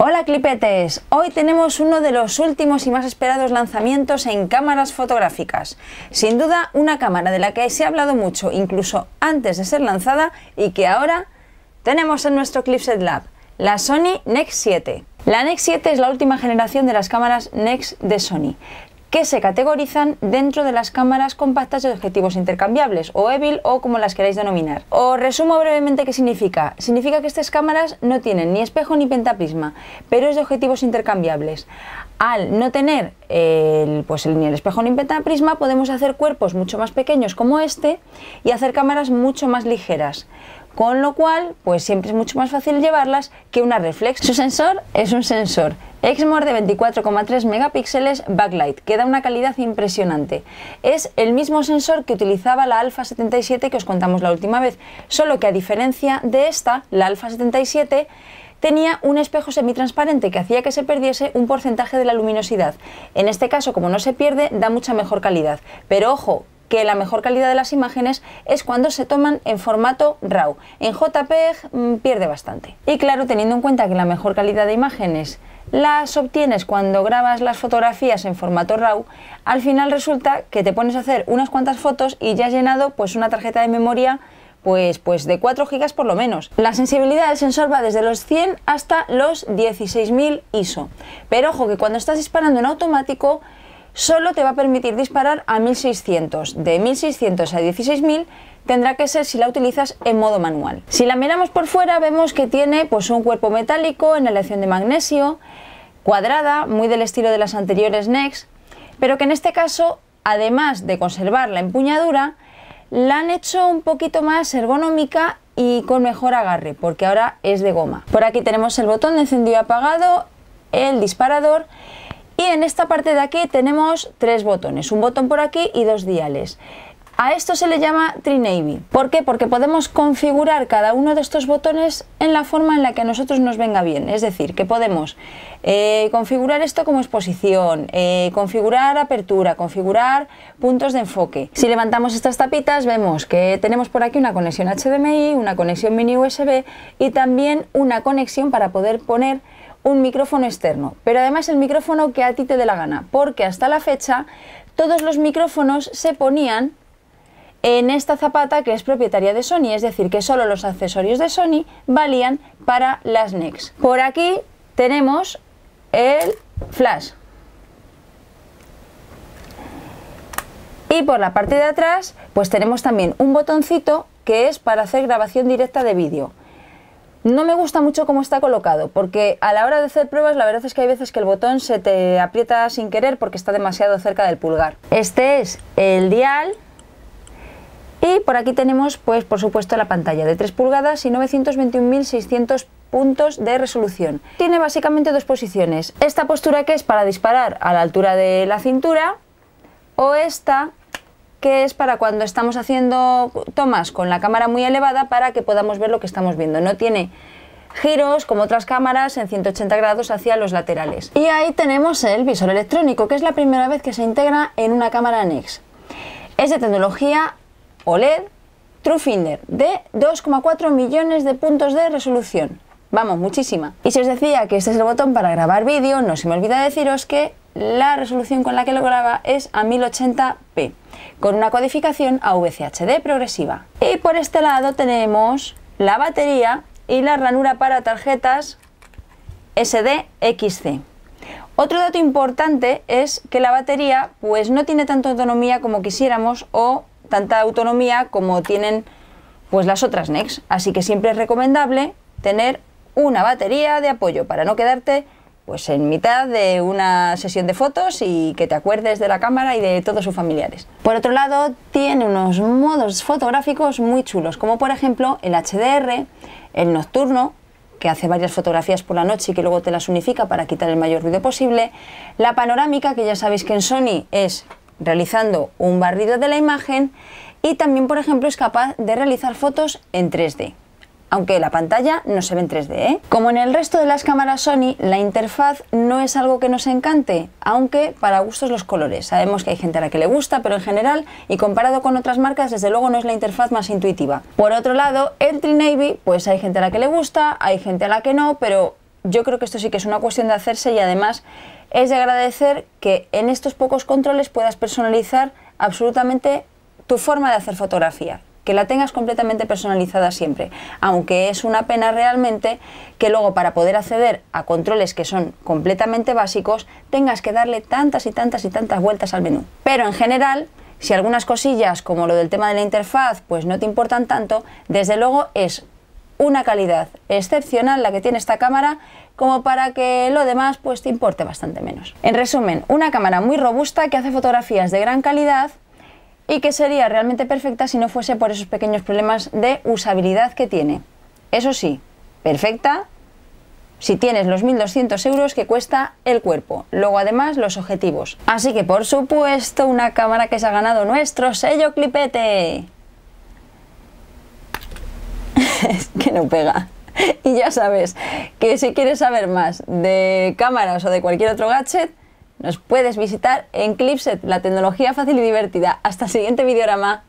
Hola clipetes, hoy tenemos uno de los últimos y más esperados lanzamientos en cámaras fotográficas. Sin duda una cámara de la que se ha hablado mucho incluso antes de ser lanzada y que ahora tenemos en nuestro Clipset Lab, la Sony Nex 7. La Nex 7 es la última generación de las cámaras Nex de Sony que se categorizan dentro de las cámaras compactas de objetivos intercambiables, o EVIL o como las queráis denominar. Os resumo brevemente qué significa. Significa que estas cámaras no tienen ni espejo ni pentaprisma, pero es de objetivos intercambiables. Al no tener el, pues ni el espejo ni pentaprisma, podemos hacer cuerpos mucho más pequeños como este y hacer cámaras mucho más ligeras con lo cual pues siempre es mucho más fácil llevarlas que una reflex. Su sensor es un sensor Exmor de 24,3 megapíxeles backlight, que da una calidad impresionante. Es el mismo sensor que utilizaba la Alpha 77 que os contamos la última vez, solo que a diferencia de esta, la Alpha 77 tenía un espejo semitransparente que hacía que se perdiese un porcentaje de la luminosidad. En este caso, como no se pierde, da mucha mejor calidad. Pero ojo, que la mejor calidad de las imágenes es cuando se toman en formato RAW. En JPEG mm, pierde bastante. Y claro, teniendo en cuenta que la mejor calidad de imágenes las obtienes cuando grabas las fotografías en formato RAW, al final resulta que te pones a hacer unas cuantas fotos y ya has llenado pues una tarjeta de memoria pues, pues, de 4 GB por lo menos. La sensibilidad del sensor va desde los 100 hasta los 16.000 ISO. Pero ojo que cuando estás disparando en automático, solo te va a permitir disparar a 1600. De 1600 a 16000 tendrá que ser si la utilizas en modo manual. Si la miramos por fuera vemos que tiene pues, un cuerpo metálico en aleación de magnesio, cuadrada, muy del estilo de las anteriores NEX, pero que en este caso, además de conservar la empuñadura, la han hecho un poquito más ergonómica y con mejor agarre, porque ahora es de goma. Por aquí tenemos el botón de encendido y apagado, el disparador y en esta parte de aquí tenemos tres botones, un botón por aquí y dos diales. A esto se le llama Trinavy. ¿Por qué? Porque podemos configurar cada uno de estos botones en la forma en la que a nosotros nos venga bien. Es decir, que podemos eh, configurar esto como exposición, eh, configurar apertura, configurar puntos de enfoque. Si levantamos estas tapitas vemos que tenemos por aquí una conexión HDMI, una conexión mini USB y también una conexión para poder poner un micrófono externo, pero además el micrófono que a ti te dé la gana, porque hasta la fecha todos los micrófonos se ponían en esta zapata que es propietaria de Sony, es decir, que solo los accesorios de Sony valían para las NEX. Por aquí tenemos el flash. Y por la parte de atrás, pues tenemos también un botoncito que es para hacer grabación directa de vídeo. No me gusta mucho cómo está colocado, porque a la hora de hacer pruebas la verdad es que hay veces que el botón se te aprieta sin querer porque está demasiado cerca del pulgar. Este es el dial y por aquí tenemos pues por supuesto la pantalla de 3 pulgadas y 921.600 puntos de resolución. Tiene básicamente dos posiciones, esta postura que es para disparar a la altura de la cintura o esta que es para cuando estamos haciendo tomas con la cámara muy elevada para que podamos ver lo que estamos viendo. No tiene giros como otras cámaras en 180 grados hacia los laterales. Y ahí tenemos el visor electrónico, que es la primera vez que se integra en una cámara NEX. Es de tecnología OLED TrueFinder de 2,4 millones de puntos de resolución. Vamos, muchísima. Y si os decía que este es el botón para grabar vídeo, no se me olvida deciros que la resolución con la que lo graba es a 1080p, con una codificación a VCHD progresiva. Y por este lado tenemos la batería y la ranura para tarjetas SDXC. Otro dato importante es que la batería pues no tiene tanta autonomía como quisiéramos o tanta autonomía como tienen pues las otras NEX, así que siempre es recomendable tener una batería de apoyo para no quedarte pues en mitad de una sesión de fotos y que te acuerdes de la cámara y de todos sus familiares. Por otro lado, tiene unos modos fotográficos muy chulos, como por ejemplo el HDR, el nocturno, que hace varias fotografías por la noche y que luego te las unifica para quitar el mayor ruido posible, la panorámica, que ya sabéis que en Sony es realizando un barrido de la imagen, y también, por ejemplo, es capaz de realizar fotos en 3D aunque la pantalla no se ve en 3D. ¿eh? Como en el resto de las cámaras Sony, la interfaz no es algo que nos encante, aunque para gustos los colores. Sabemos que hay gente a la que le gusta, pero en general, y comparado con otras marcas, desde luego no es la interfaz más intuitiva. Por otro lado, el tri pues hay gente a la que le gusta, hay gente a la que no, pero yo creo que esto sí que es una cuestión de hacerse y además es de agradecer que en estos pocos controles puedas personalizar absolutamente tu forma de hacer fotografía que la tengas completamente personalizada siempre, aunque es una pena realmente que luego para poder acceder a controles que son completamente básicos tengas que darle tantas y tantas y tantas vueltas al menú. Pero en general, si algunas cosillas como lo del tema de la interfaz pues no te importan tanto, desde luego es una calidad excepcional la que tiene esta cámara como para que lo demás pues te importe bastante menos. En resumen, una cámara muy robusta que hace fotografías de gran calidad y que sería realmente perfecta si no fuese por esos pequeños problemas de usabilidad que tiene. Eso sí, perfecta si tienes los 1.200 euros que cuesta el cuerpo, luego además los objetivos. Así que por supuesto una cámara que se ha ganado nuestro sello clipete. es que no pega. Y ya sabes que si quieres saber más de cámaras o de cualquier otro gadget, nos puedes visitar en Clipset, la tecnología fácil y divertida. Hasta el siguiente videorama.